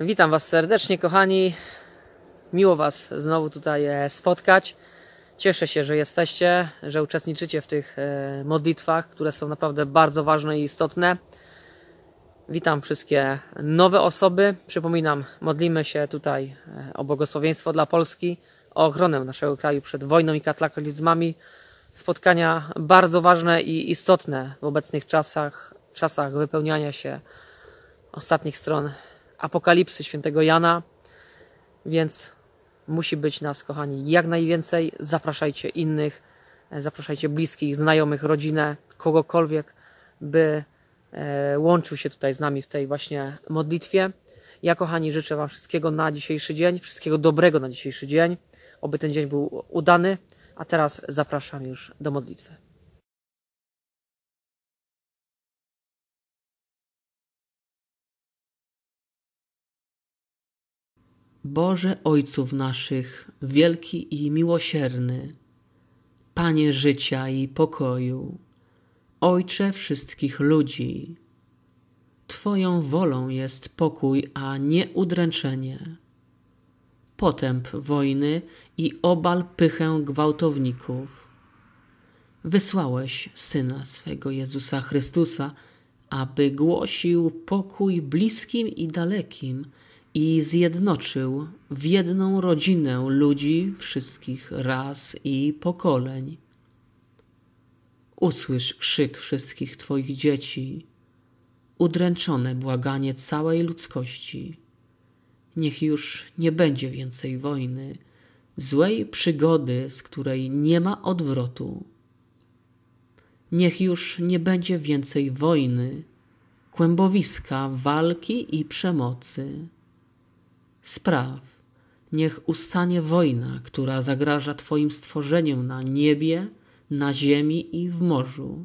Witam Was serdecznie, kochani. Miło Was znowu tutaj e, spotkać. Cieszę się, że jesteście, że uczestniczycie w tych e, modlitwach, które są naprawdę bardzo ważne i istotne. Witam wszystkie nowe osoby. Przypominam, modlimy się tutaj e, o błogosławieństwo dla Polski, o ochronę naszego kraju przed wojną i kataklizmami. Spotkania bardzo ważne i istotne w obecnych czasach, czasach wypełniania się ostatnich stron Apokalipsy świętego Jana, więc musi być nas, kochani, jak najwięcej. Zapraszajcie innych, e, zapraszajcie bliskich, znajomych, rodzinę, kogokolwiek, by e, łączył się tutaj z nami w tej właśnie modlitwie. Ja, kochani, życzę Wam wszystkiego na dzisiejszy dzień, wszystkiego dobrego na dzisiejszy dzień, oby ten dzień był udany, a teraz zapraszam już do modlitwy. Boże Ojców naszych, wielki i miłosierny, Panie życia i pokoju, Ojcze wszystkich ludzi, Twoją wolą jest pokój, a nie udręczenie, potęp wojny i obal pychę gwałtowników. Wysłałeś Syna swego Jezusa Chrystusa, aby głosił pokój bliskim i dalekim, i zjednoczył w jedną rodzinę ludzi wszystkich ras i pokoleń. Usłysz krzyk wszystkich Twoich dzieci, udręczone błaganie całej ludzkości. Niech już nie będzie więcej wojny, złej przygody, z której nie ma odwrotu. Niech już nie będzie więcej wojny, kłębowiska, walki i przemocy spraw. Niech ustanie wojna, która zagraża Twoim stworzeniom na niebie, na ziemi i w morzu.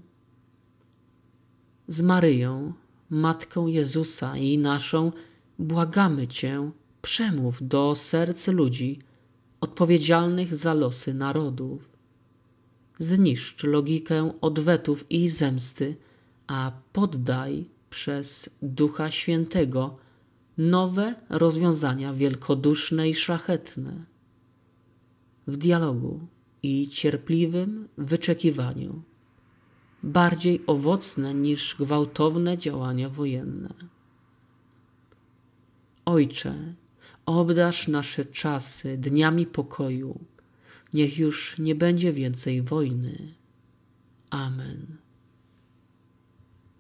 Z Maryją, Matką Jezusa i naszą, błagamy Cię, przemów do serc ludzi odpowiedzialnych za losy narodów. Zniszcz logikę odwetów i zemsty, a poddaj przez Ducha Świętego nowe rozwiązania wielkoduszne i szlachetne. W dialogu i cierpliwym wyczekiwaniu, bardziej owocne niż gwałtowne działania wojenne. Ojcze, obdarz nasze czasy dniami pokoju. Niech już nie będzie więcej wojny. Amen.